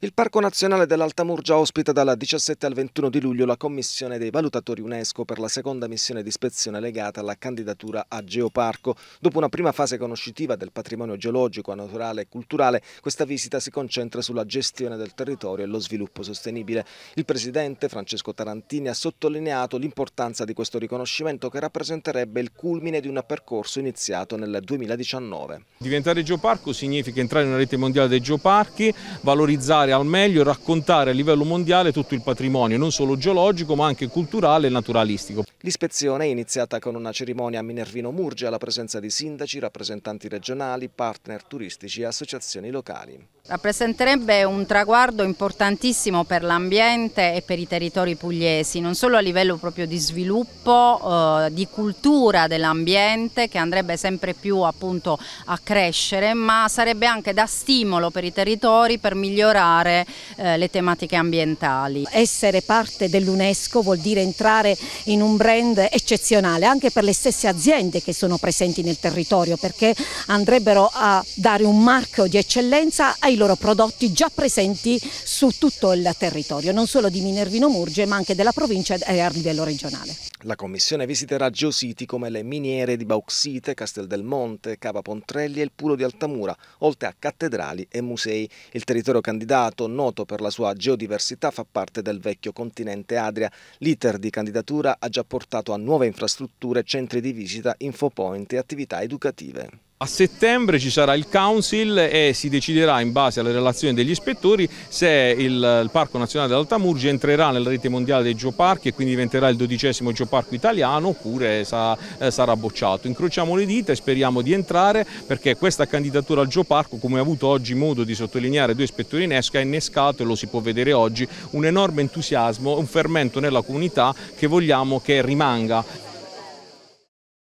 Il Parco Nazionale dell'Alta Murgia ospita dal 17 al 21 di luglio la Commissione dei Valutatori UNESCO per la seconda missione di ispezione legata alla candidatura a Geoparco. Dopo una prima fase conoscitiva del patrimonio geologico, naturale e culturale, questa visita si concentra sulla gestione del territorio e lo sviluppo sostenibile. Il presidente Francesco Tarantini ha sottolineato l'importanza di questo riconoscimento che rappresenterebbe il culmine di un percorso iniziato nel 2019. Diventare Geoparco significa entrare in una rete mondiale dei geoparchi, valorizzare sfruttare al meglio e raccontare a livello mondiale tutto il patrimonio, non solo geologico ma anche culturale e naturalistico. L'ispezione è iniziata con una cerimonia a Minervino Murgia alla presenza di sindaci, rappresentanti regionali, partner turistici e associazioni locali. Rappresenterebbe un traguardo importantissimo per l'ambiente e per i territori pugliesi, non solo a livello proprio di sviluppo, eh, di cultura dell'ambiente che andrebbe sempre più appunto a crescere, ma sarebbe anche da stimolo per i territori per migliorare eh, le tematiche ambientali. Essere parte dell'UNESCO vuol dire entrare in un brand eccezionale anche per le stesse aziende che sono presenti nel territorio perché andrebbero a dare un marchio di eccellenza ai i loro prodotti già presenti su tutto il territorio, non solo di Minervino Murge ma anche della provincia e a livello regionale. La commissione visiterà geositi come le miniere di bauxite, Castel del Monte, Cava Pontrelli e il Pulo di Altamura, oltre a cattedrali e musei. Il territorio candidato, noto per la sua geodiversità, fa parte del vecchio continente Adria. L'iter di candidatura ha già portato a nuove infrastrutture, centri di visita, infopoint e attività educative. A settembre ci sarà il council e si deciderà in base alle relazioni degli ispettori se il, Parco Nazionale dell'Altamurgia entrerà nella rete mondiale dei geoparchi e quindi diventerà il dodicesimo geoparco italiano oppure eh, sarà bocciato. Incrociamo le dita e speriamo di entrare perché questa candidatura al geoparco, come ha avuto oggi modo di sottolineare due ispettori in esca, ha innescato, e lo si può vedere oggi, un enorme entusiasmo, un fermento nella comunità che vogliamo che rimanga.